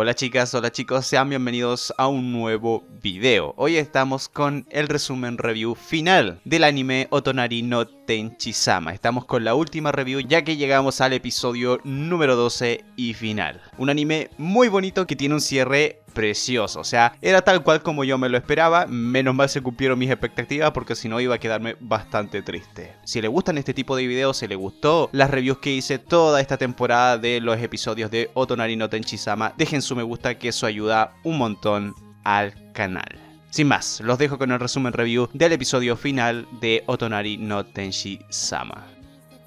Hola chicas, hola chicos, sean bienvenidos a un nuevo video. Hoy estamos con el resumen review final del anime Otonari no Tenchisama. Estamos con la última review ya que llegamos al episodio número 12 y final. Un anime muy bonito que tiene un cierre precioso. O sea, era tal cual como yo me lo esperaba. Menos mal se cumplieron mis expectativas porque si no iba a quedarme bastante triste. Si le gustan este tipo de videos, si le gustó las reviews que hice toda esta temporada de los episodios de Otonari no Tenchisama, dejen su me gusta que eso ayuda un montón al canal. Sin más, los dejo con el resumen review del episodio final de Otonari no Tenshi Sama.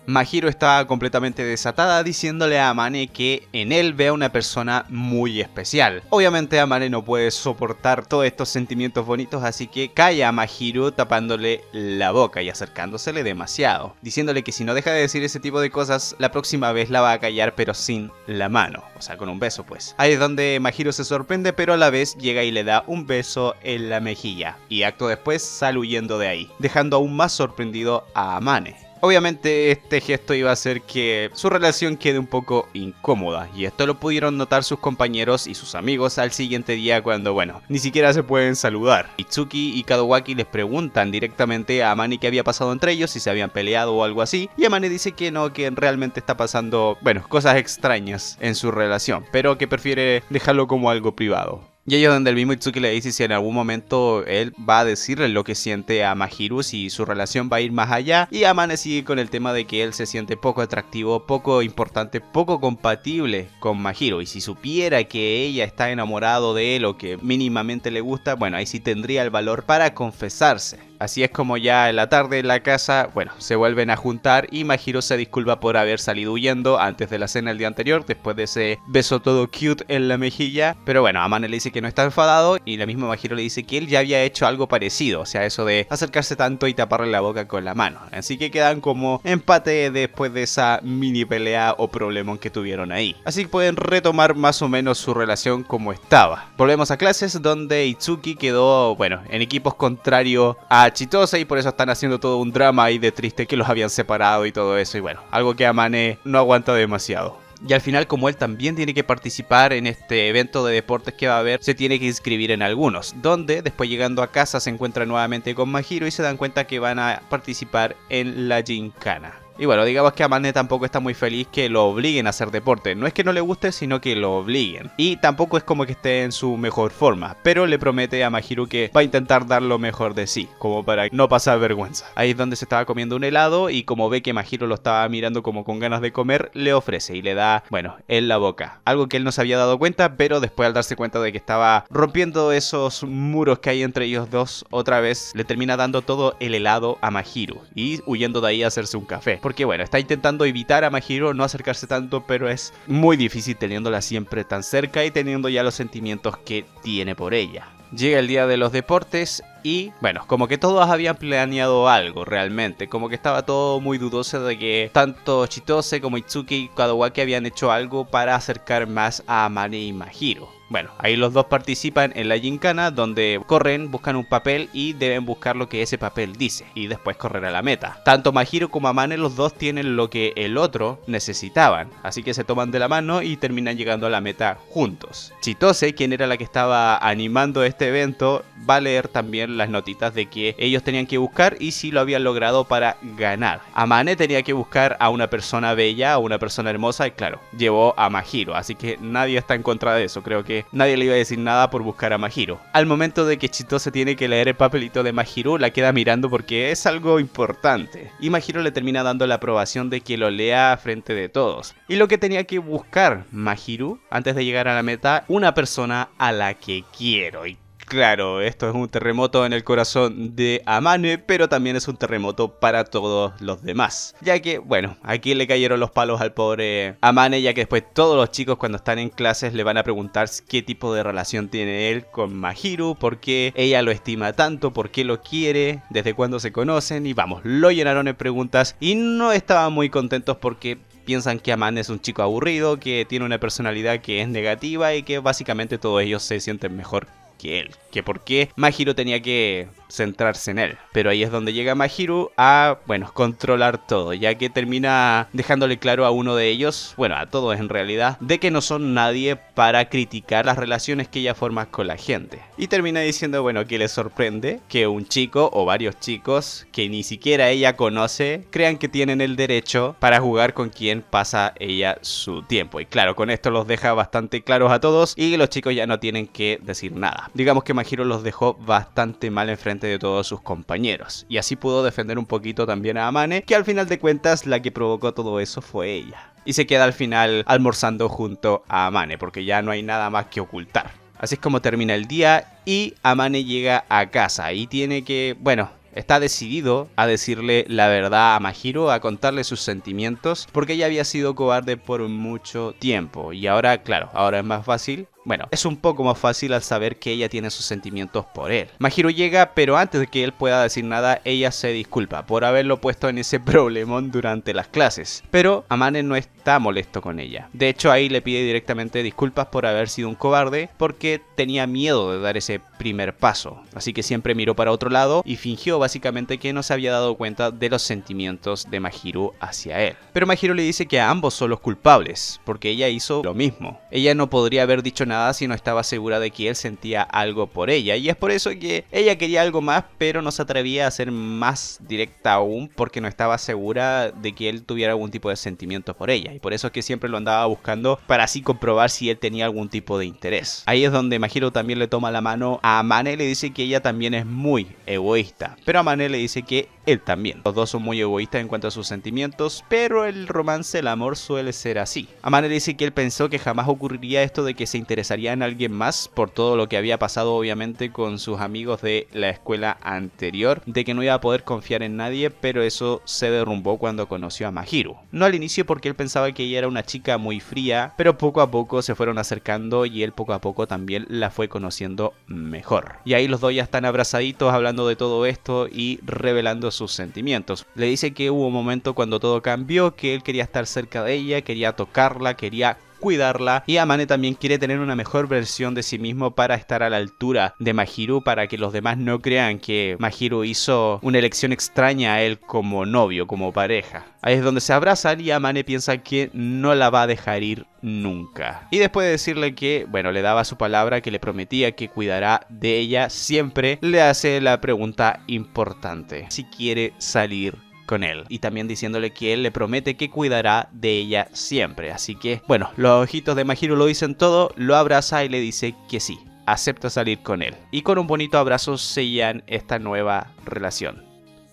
Mahiro está completamente desatada diciéndole a Amane que en él ve a una persona muy especial. Obviamente Amane no puede soportar todos estos sentimientos bonitos así que calla a Mahiro tapándole la boca y acercándosele demasiado, diciéndole que si no deja de decir ese tipo de cosas la próxima vez la va a callar pero sin la mano, o sea con un beso pues. Ahí es donde Majiro se sorprende pero a la vez llega y le da un beso en la mejilla y acto después sale huyendo de ahí, dejando aún más sorprendido a Amane. Obviamente este gesto iba a hacer que su relación quede un poco incómoda y esto lo pudieron notar sus compañeros y sus amigos al siguiente día cuando, bueno, ni siquiera se pueden saludar. Itsuki y Kadowaki les preguntan directamente a Amane qué había pasado entre ellos, si se habían peleado o algo así, y Amane dice que no, que realmente está pasando, bueno, cosas extrañas en su relación, pero que prefiere dejarlo como algo privado. Y ellos donde el mismo Itsuki le dice si en algún momento él va a decirle lo que siente a Mahiru, si su relación va a ir más allá. Y Amane sigue con el tema de que él se siente poco atractivo, poco importante, poco compatible con Mahiru. Y si supiera que ella está enamorado de él o que mínimamente le gusta, bueno, ahí sí tendría el valor para confesarse. Así es como ya en la tarde en la casa, bueno, se vuelven a juntar y Majiro se disculpa por haber salido huyendo antes de la cena el día anterior, después de ese beso todo cute en la mejilla. Pero bueno, Amane le dice que no está enfadado y la misma Majiro le dice que él ya había hecho algo parecido, o sea, eso de acercarse tanto y taparle la boca con la mano. Así que quedan como empate después de esa mini pelea o problemón que tuvieron ahí. Así que pueden retomar más o menos su relación como estaba. Volvemos a clases donde Itsuki quedó, bueno, en equipos contrario a todos y por eso están haciendo todo un drama ahí de triste que los habían separado y todo eso. Y bueno, algo que Amane no aguanta demasiado. Y al final, como él también tiene que participar en este evento de deportes que va a haber, se tiene que inscribir en algunos, donde después llegando a casa se encuentra nuevamente con Majiro y se dan cuenta que van a participar en la gincana. Y bueno, digamos que Amane tampoco está muy feliz que lo obliguen a hacer deporte. No es que no le guste, sino que lo obliguen. Y tampoco es como que esté en su mejor forma. Pero le promete a Mahiru que va a intentar dar lo mejor de sí, como para no pasar vergüenza. Ahí es donde se estaba comiendo un helado y como ve que Mahiru lo estaba mirando como con ganas de comer, le ofrece y le da, bueno, en la boca. Algo que él no se había dado cuenta, pero después al darse cuenta de que estaba rompiendo esos muros que hay entre ellos dos, otra vez le termina dando todo el helado a Mahiru y huyendo de ahí a hacerse un café porque bueno, está intentando evitar a Mahiro, no acercarse tanto, pero es muy difícil teniéndola siempre tan cerca y teniendo ya los sentimientos que tiene por ella. Llega el día de los deportes y bueno, como que todos habían planeado algo realmente, como que estaba todo muy dudoso de que tanto Chitose como Itsuki y Kadowaki habían hecho algo para acercar más a Amane y Mahiro. Bueno, ahí los dos participan en la gincana donde corren, buscan un papel y deben buscar lo que ese papel dice y después correr a la meta. Tanto Mahiro como Amane los dos tienen lo que el otro necesitaban, así que se toman de la mano y terminan llegando a la meta juntos. Chitose, quien era la que estaba animando este evento, va a leer también las notitas de que ellos tenían que buscar y si lo habían logrado para ganar. Amane tenía que buscar a una persona bella, a una persona hermosa y claro, llevó a Mahiro, así que nadie está en contra de eso, creo que nadie le iba a decir nada por buscar a Mahiro. Al momento de que Chito se tiene que leer el papelito de Mahiro, la queda mirando porque es algo importante y Mahiro le termina dando la aprobación de que lo lea frente de todos. Y lo que tenía que buscar Mahiro antes de llegar a la meta, una persona a la que quiero y Claro, esto es un terremoto en el corazón de Amane, pero también es un terremoto para todos los demás. Ya que, bueno, aquí le cayeron los palos al pobre Amane, ya que después todos los chicos cuando están en clases le van a preguntar qué tipo de relación tiene él con Mahiru, por qué ella lo estima tanto, por qué lo quiere, desde cuándo se conocen y vamos, lo llenaron en preguntas y no estaban muy contentos porque piensan que Amane es un chico aburrido, que tiene una personalidad que es negativa y que básicamente todos ellos se sienten mejor que él, que por qué Mahiro tenía que centrarse en él. Pero ahí es donde llega Mahiro a, bueno, controlar todo, ya que termina dejándole claro a uno de ellos, bueno, a todos en realidad, de que no son nadie para criticar las relaciones que ella forma con la gente. Y termina diciendo, bueno, que le sorprende que un chico o varios chicos que ni siquiera ella conoce crean que tienen el derecho para jugar con quien pasa ella su tiempo. Y claro, con esto los deja bastante claros a todos y los chicos ya no tienen que decir nada digamos que Majiro los dejó bastante mal enfrente de todos sus compañeros. Y así pudo defender un poquito también a Amane, que al final de cuentas la que provocó todo eso fue ella. Y se queda al final almorzando junto a Amane, porque ya no hay nada más que ocultar. Así es como termina el día y Amane llega a casa y tiene que, bueno, está decidido a decirle la verdad a Majiro, a contarle sus sentimientos, porque ella había sido cobarde por mucho tiempo. Y ahora, claro, ahora es más fácil bueno, es un poco más fácil al saber que ella tiene sus sentimientos por él. Majiro llega, pero antes de que él pueda decir nada, ella se disculpa por haberlo puesto en ese problemón durante las clases. Pero Amane no está molesto con ella. De hecho, ahí le pide directamente disculpas por haber sido un cobarde, porque tenía miedo de dar ese primer paso. Así que siempre miró para otro lado y fingió básicamente que no se había dado cuenta de los sentimientos de Mahiru hacia él. Pero Majiro le dice que a ambos son los culpables, porque ella hizo lo mismo. Ella no podría haber dicho nada nada si no estaba segura de que él sentía algo por ella. Y es por eso que ella quería algo más, pero no se atrevía a ser más directa aún porque no estaba segura de que él tuviera algún tipo de sentimiento por ella. Y por eso es que siempre lo andaba buscando para así comprobar si él tenía algún tipo de interés. Ahí es donde Majiro también le toma la mano a Amane y le dice que ella también es muy egoísta. Pero a Amane le dice que él también. Los dos son muy egoístas en cuanto a sus sentimientos, pero el romance, el amor suele ser así. Amane dice que él pensó que jamás ocurriría esto de que se interesaría en alguien más por todo lo que había pasado obviamente con sus amigos de la escuela anterior, de que no iba a poder confiar en nadie, pero eso se derrumbó cuando conoció a Mahiru. No al inicio porque él pensaba que ella era una chica muy fría, pero poco a poco se fueron acercando y él poco a poco también la fue conociendo mejor. Y ahí los dos ya están abrazaditos hablando de todo esto y revelando sus sentimientos. Le dice que hubo un momento cuando todo cambió, que él quería estar cerca de ella, quería tocarla, quería cuidarla y Amane también quiere tener una mejor versión de sí mismo para estar a la altura de Mahiru para que los demás no crean que Mahiru hizo una elección extraña a él como novio, como pareja. Ahí es donde se abrazan y Amane piensa que no la va a dejar ir nunca. Y después de decirle que, bueno, le daba su palabra, que le prometía que cuidará de ella siempre, le hace la pregunta importante, si quiere salir él y también diciéndole que él le promete que cuidará de ella siempre. Así que, bueno, los ojitos de Majiro lo dicen todo, lo abraza y le dice que sí, acepta salir con él. Y con un bonito abrazo sellan esta nueva relación.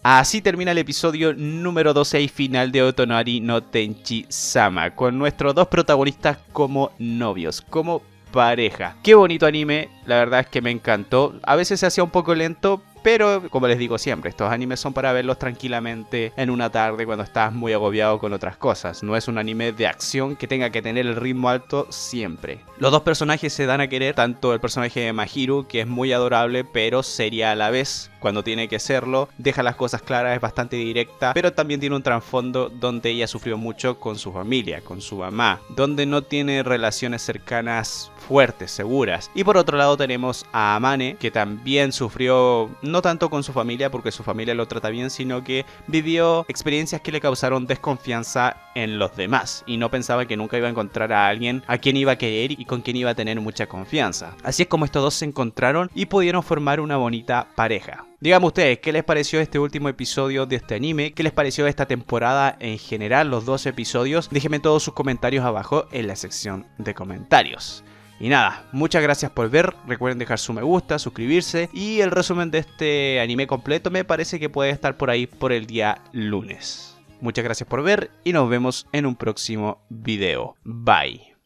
Así termina el episodio número 12 y final de Otonari no Tenchi Sama, con nuestros dos protagonistas como novios, como pareja. Qué bonito anime, la verdad es que me encantó. A veces se hacía un poco lento, pero, como les digo siempre, estos animes son para verlos tranquilamente en una tarde cuando estás muy agobiado con otras cosas. No es un anime de acción que tenga que tener el ritmo alto siempre. Los dos personajes se dan a querer, tanto el personaje de Mahiru, que es muy adorable, pero seria a la vez cuando tiene que serlo, deja las cosas claras, es bastante directa, pero también tiene un trasfondo donde ella sufrió mucho con su familia, con su mamá, donde no tiene relaciones cercanas fuertes, seguras. Y por otro lado tenemos a Amane, que también sufrió, no tanto con su familia porque su familia lo trata bien, sino que vivió experiencias que le causaron desconfianza en los demás y no pensaba que nunca iba a encontrar a alguien a quien iba a querer y con quien iba a tener mucha confianza. Así es como estos dos se encontraron y pudieron formar una bonita pareja. Díganme ustedes, ¿qué les pareció este último episodio de este anime? ¿Qué les pareció esta temporada en general, los dos episodios? Déjenme todos sus comentarios abajo en la sección de comentarios. Y nada, muchas gracias por ver. Recuerden dejar su me gusta, suscribirse. Y el resumen de este anime completo me parece que puede estar por ahí por el día lunes. Muchas gracias por ver y nos vemos en un próximo video. Bye.